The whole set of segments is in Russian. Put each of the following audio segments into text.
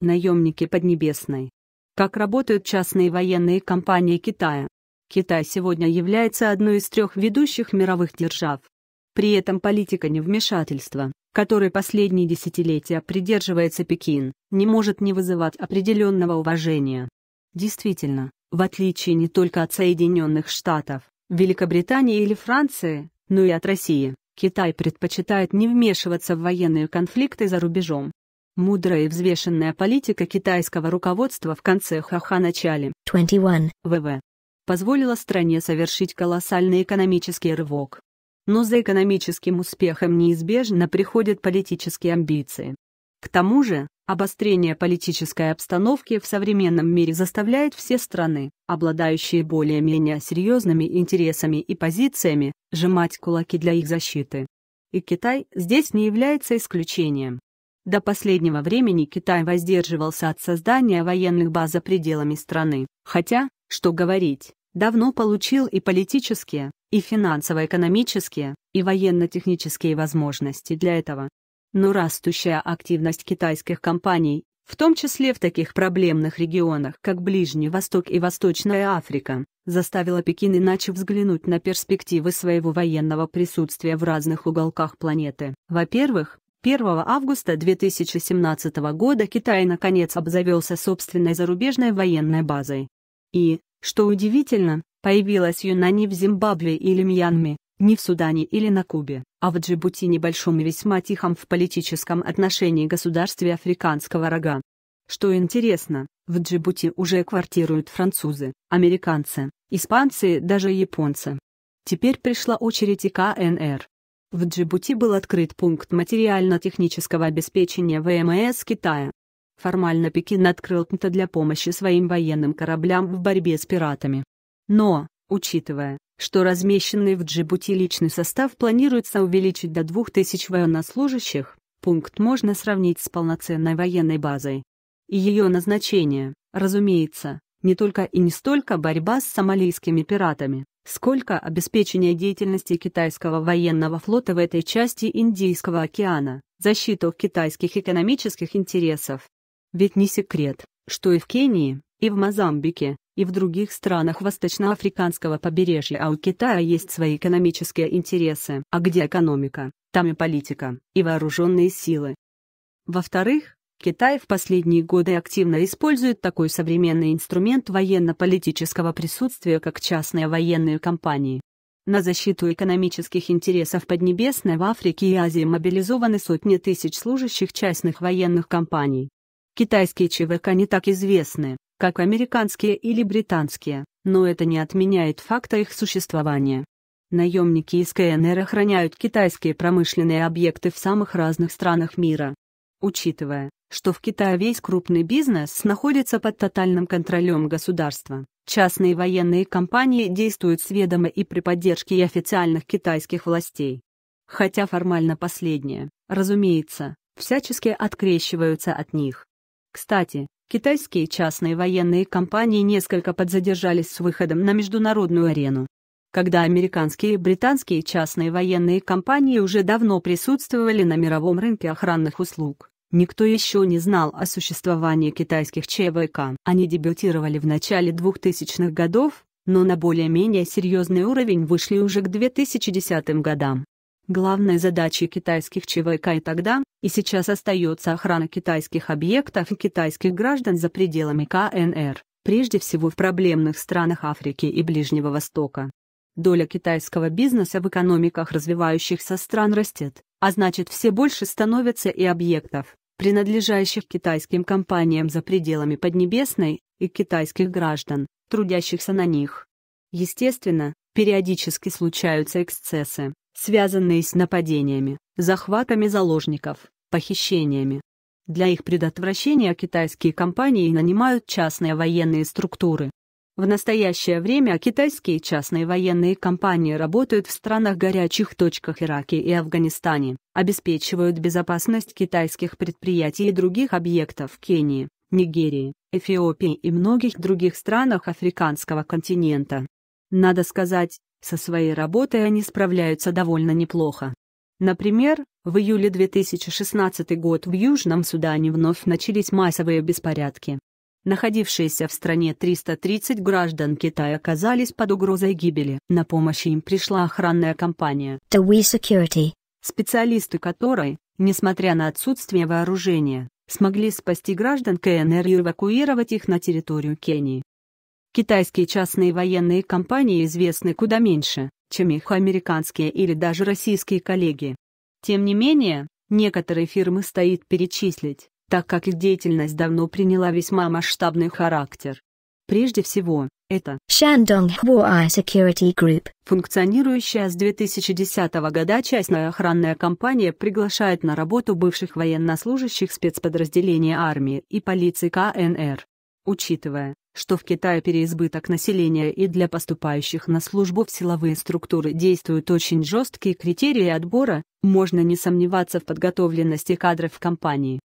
наемники Поднебесной. Как работают частные военные компании Китая? Китай сегодня является одной из трех ведущих мировых держав. При этом политика невмешательства, которой последние десятилетия придерживается Пекин, не может не вызывать определенного уважения. Действительно, в отличие не только от Соединенных Штатов, Великобритании или Франции, но и от России, Китай предпочитает не вмешиваться в военные конфликты за рубежом. Мудрая и взвешенная политика китайского руководства в конце ха-ха-начале 21 ВВ позволила стране совершить колоссальный экономический рывок. Но за экономическим успехом неизбежно приходят политические амбиции. К тому же, обострение политической обстановки в современном мире заставляет все страны, обладающие более-менее серьезными интересами и позициями, сжимать кулаки для их защиты. И Китай здесь не является исключением. До последнего времени Китай воздерживался от создания военных баз за пределами страны, хотя, что говорить, давно получил и политические, и финансово-экономические, и военно-технические возможности для этого. Но растущая активность китайских компаний, в том числе в таких проблемных регионах, как Ближний Восток и Восточная Африка, заставила Пекин иначе взглянуть на перспективы своего военного присутствия в разных уголках планеты. Во-первых, 1 августа 2017 года Китай наконец обзавелся собственной зарубежной военной базой. И, что удивительно, появилась Юна не в Зимбабве или Мьянме, не в Судане или на Кубе, а в Джибути небольшом и весьма тихом в политическом отношении государстве африканского рога. Что интересно, в Джибути уже квартируют французы, американцы, испанцы, даже японцы. Теперь пришла очередь и КНР. В Джибути был открыт пункт материально-технического обеспечения ВМС Китая. Формально Пекин открыл ПНТ для помощи своим военным кораблям в борьбе с пиратами. Но, учитывая, что размещенный в Джибути личный состав планируется увеличить до 2000 военнослужащих, пункт можно сравнить с полноценной военной базой. И ее назначение, разумеется, не только и не столько борьба с сомалийскими пиратами, сколько обеспечение деятельности китайского военного флота в этой части Индийского океана, защиту китайских экономических интересов. Ведь не секрет, что и в Кении, и в Мозамбике, и в других странах восточноафриканского побережья, а у Китая есть свои экономические интересы, а где экономика, там и политика, и вооруженные силы. Во-вторых, Китай в последние годы активно использует такой современный инструмент военно-политического присутствия, как частные военные компании. На защиту экономических интересов Поднебесной в Африке и Азии мобилизованы сотни тысяч служащих частных военных компаний. Китайские ЧВК не так известны, как американские или британские, но это не отменяет факта их существования. Наемники из КНР охраняют китайские промышленные объекты в самых разных странах мира. Учитывая, что в Китае весь крупный бизнес находится под тотальным контролем государства. Частные военные компании действуют сведомо и при поддержке официальных китайских властей. Хотя формально последние, разумеется, всячески открещиваются от них. Кстати, китайские частные военные компании несколько подзадержались с выходом на международную арену. Когда американские и британские частные военные компании уже давно присутствовали на мировом рынке охранных услуг. Никто еще не знал о существовании китайских ЧВК. Они дебютировали в начале 2000-х годов, но на более-менее серьезный уровень вышли уже к 2010 годам. Главной задачей китайских ЧВК и тогда, и сейчас остается охрана китайских объектов и китайских граждан за пределами КНР, прежде всего в проблемных странах Африки и Ближнего Востока. Доля китайского бизнеса в экономиках развивающихся стран растет, а значит все больше становятся и объектов, принадлежащих китайским компаниям за пределами Поднебесной, и китайских граждан, трудящихся на них. Естественно, периодически случаются эксцессы, связанные с нападениями, захватами заложников, похищениями. Для их предотвращения китайские компании нанимают частные военные структуры, в настоящее время китайские частные военные компании работают в странах горячих точках Ираке и Афганистане, обеспечивают безопасность китайских предприятий и других объектов Кении, Нигерии, Эфиопии и многих других странах африканского континента. Надо сказать, со своей работой они справляются довольно неплохо. Например, в июле 2016 год в Южном Судане вновь начались массовые беспорядки, Находившиеся в стране 330 граждан Китая оказались под угрозой гибели. На помощь им пришла охранная компания The We Security, специалисты которой, несмотря на отсутствие вооружения, смогли спасти граждан КНР и эвакуировать их на территорию Кении. Китайские частные военные компании известны куда меньше, чем их американские или даже российские коллеги. Тем не менее, некоторые фирмы стоит перечислить, так как их деятельность давно приняла весьма масштабный характер. Прежде всего, это Shandong Huai Security Group. Функционирующая с 2010 года частная охранная компания приглашает на работу бывших военнослужащих спецподразделений армии и полиции КНР. Учитывая, что в Китае переизбыток населения и для поступающих на службу в силовые структуры действуют очень жесткие критерии отбора, можно не сомневаться в подготовленности кадров компании.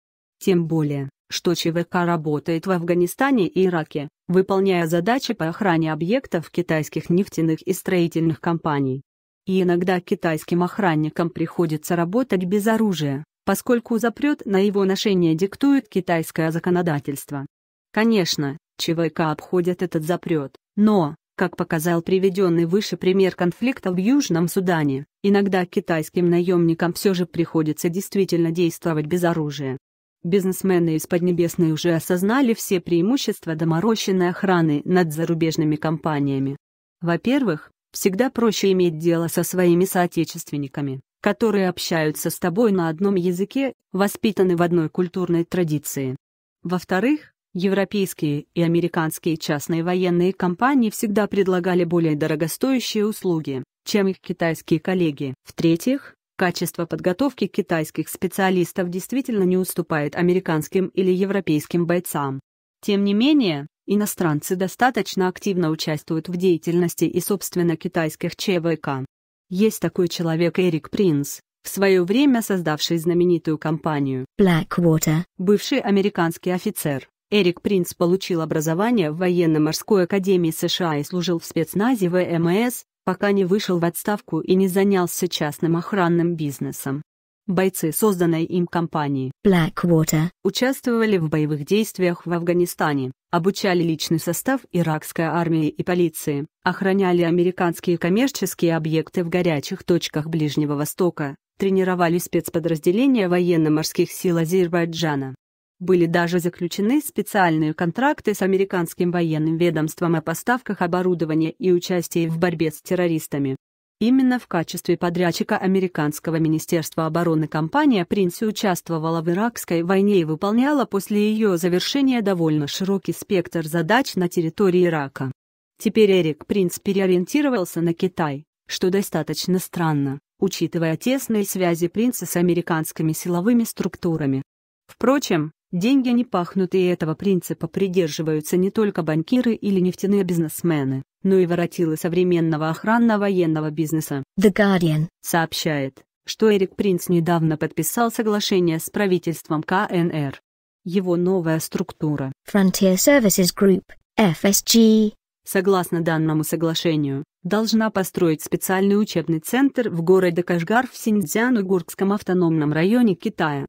Тем более, что ЧВК работает в Афганистане и Ираке, выполняя задачи по охране объектов китайских нефтяных и строительных компаний. И иногда китайским охранникам приходится работать без оружия, поскольку запрет на его ношение диктует китайское законодательство. Конечно, ЧВК обходят этот запрет, но, как показал приведенный выше пример конфликта в Южном Судане, иногда китайским наемникам все же приходится действительно действовать без оружия. Бизнесмены из Поднебесной уже осознали все преимущества доморощенной охраны над зарубежными компаниями. Во-первых, всегда проще иметь дело со своими соотечественниками, которые общаются с тобой на одном языке, воспитаны в одной культурной традиции. Во-вторых, европейские и американские частные военные компании всегда предлагали более дорогостоящие услуги, чем их китайские коллеги. В-третьих, Качество подготовки китайских специалистов действительно не уступает американским или европейским бойцам. Тем не менее, иностранцы достаточно активно участвуют в деятельности и собственно китайских ЧВК. Есть такой человек Эрик Принц, в свое время создавший знаменитую компанию Blackwater, бывший американский офицер. Эрик Принц получил образование в военно-морской академии США и служил в спецназе ВМС, пока не вышел в отставку и не занялся частным охранным бизнесом. Бойцы созданной им компании Blackwater участвовали в боевых действиях в Афганистане, обучали личный состав иракской армии и полиции, охраняли американские коммерческие объекты в горячих точках Ближнего Востока, тренировали спецподразделения военно-морских сил Азербайджана, были даже заключены специальные контракты с американским военным ведомством о поставках оборудования и участии в борьбе с террористами. Именно в качестве подрядчика американского Министерства обороны компания «Принси» участвовала в Иракской войне и выполняла после ее завершения довольно широкий спектр задач на территории Ирака. Теперь Эрик Принц переориентировался на Китай, что достаточно странно, учитывая тесные связи принца с американскими силовыми структурами. Впрочем, Деньги не пахнут, и этого принципа придерживаются не только банкиры или нефтяные бизнесмены, но и воротилы современного охранно-военного бизнеса. The Guardian сообщает, что Эрик Принц недавно подписал соглашение с правительством КНР. Его новая структура Frontier Services Group, FSG, согласно данному соглашению, должна построить специальный учебный центр в городе Кашгар в Синьцзян-Уйгурском автономном районе Китая.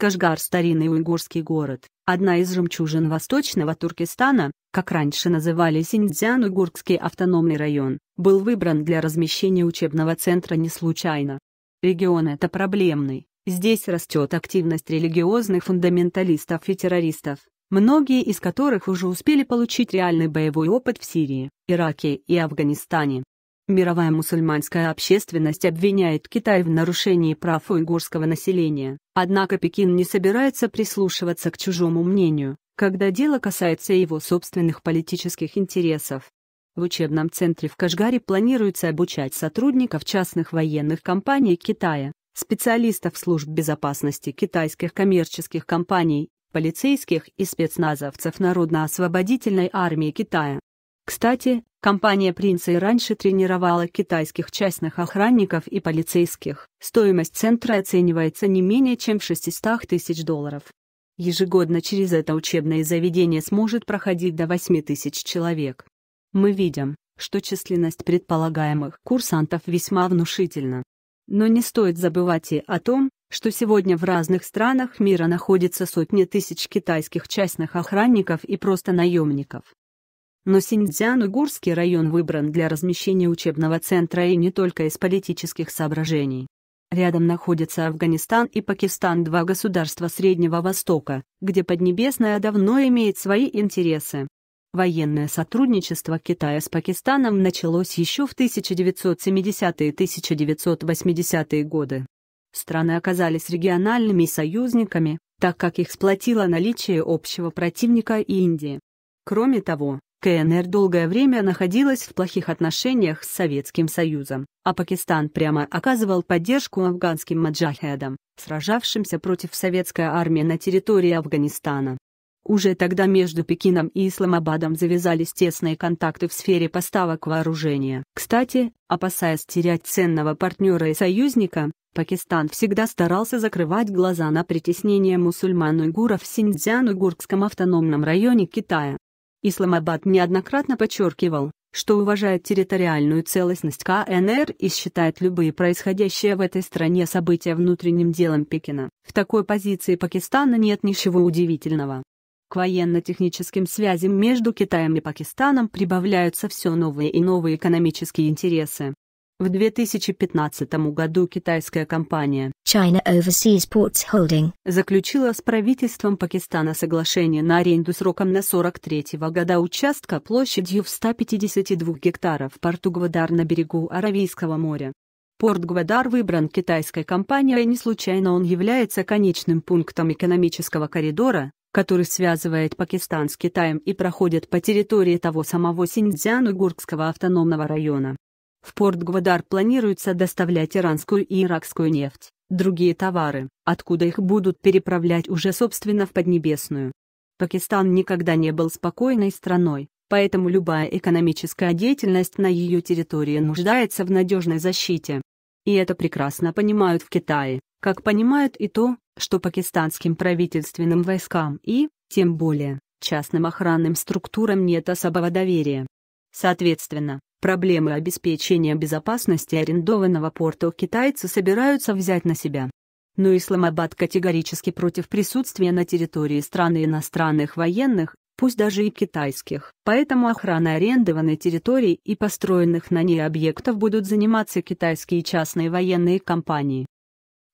Кашгар – старинный уйгурский город, одна из жемчужин восточного Туркестана, как раньше называли Синдзян уйгурский автономный район, был выбран для размещения учебного центра не случайно. Регион это проблемный, здесь растет активность религиозных фундаменталистов и террористов, многие из которых уже успели получить реальный боевой опыт в Сирии, Ираке и Афганистане. Мировая мусульманская общественность обвиняет Китай в нарушении прав уйгурского населения, однако Пекин не собирается прислушиваться к чужому мнению, когда дело касается его собственных политических интересов. В учебном центре в Кашгаре планируется обучать сотрудников частных военных компаний Китая, специалистов служб безопасности китайских коммерческих компаний, полицейских и спецназовцев Народно-освободительной армии Китая, кстати, компания «Принца» и раньше тренировала китайских частных охранников и полицейских. Стоимость центра оценивается не менее чем в 600 тысяч долларов. Ежегодно через это учебное заведение сможет проходить до 8 тысяч человек. Мы видим, что численность предполагаемых курсантов весьма внушительна. Но не стоит забывать и о том, что сегодня в разных странах мира находится сотни тысяч китайских частных охранников и просто наемников но синьцзян угурский район выбран для размещения учебного центра и не только из политических соображений. Рядом находятся Афганистан и Пакистан, два государства Среднего Востока, где Поднебесная давно имеет свои интересы. Военное сотрудничество Китая с Пакистаном началось еще в 1970-е и 1980-е годы. Страны оказались региональными союзниками, так как их сплотило наличие общего противника Индии. Кроме того, КНР долгое время находилась в плохих отношениях с Советским Союзом, а Пакистан прямо оказывал поддержку афганским маджахедам, сражавшимся против советской армии на территории Афганистана. Уже тогда между Пекином и Исламабадом завязались тесные контакты в сфере поставок вооружения. Кстати, опасаясь терять ценного партнера и союзника, Пакистан всегда старался закрывать глаза на притеснение мусульман-уйгуров в Синьцзян-уйгурском автономном районе Китая. Исламабад неоднократно подчеркивал, что уважает территориальную целостность КНР и считает любые происходящие в этой стране события внутренним делом Пекина. В такой позиции Пакистана нет ничего удивительного. К военно-техническим связям между Китаем и Пакистаном прибавляются все новые и новые экономические интересы. В 2015 году китайская компания China Overseas Ports Holding заключила с правительством Пакистана соглашение на аренду сроком на 43 года участка площадью в 152 гектаров в порту Гвадар на берегу Аравийского моря. Порт Гвадар выбран китайской компанией, не случайно он является конечным пунктом экономического коридора, который связывает Пакистан с Китаем и проходит по территории того самого Синьцзян-Уйгурского автономного района. В порт Гвадар планируется доставлять иранскую и иракскую нефть, другие товары, откуда их будут переправлять уже собственно в Поднебесную. Пакистан никогда не был спокойной страной, поэтому любая экономическая деятельность на ее территории нуждается в надежной защите. И это прекрасно понимают в Китае, как понимают и то, что пакистанским правительственным войскам и, тем более, частным охранным структурам нет особого доверия. Соответственно, Проблемы обеспечения безопасности арендованного порта у китайцы собираются взять на себя. Но Исламабад категорически против присутствия на территории страны иностранных военных, пусть даже и китайских. Поэтому охрана арендованной территории и построенных на ней объектов будут заниматься китайские частные военные компании.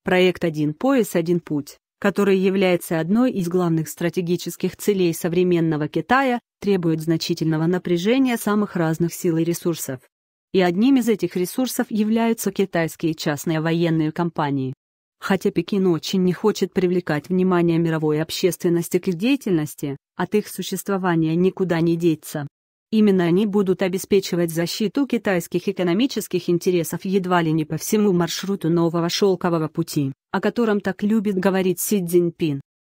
Проект «Один пояс, один путь» которая является одной из главных стратегических целей современного Китая, требует значительного напряжения самых разных сил и ресурсов. И одним из этих ресурсов являются китайские частные военные компании. Хотя Пекин очень не хочет привлекать внимание мировой общественности к их деятельности, от их существования никуда не деться. Именно они будут обеспечивать защиту китайских экономических интересов едва ли не по всему маршруту нового шелкового пути, о котором так любит говорить Си Цзиньпин.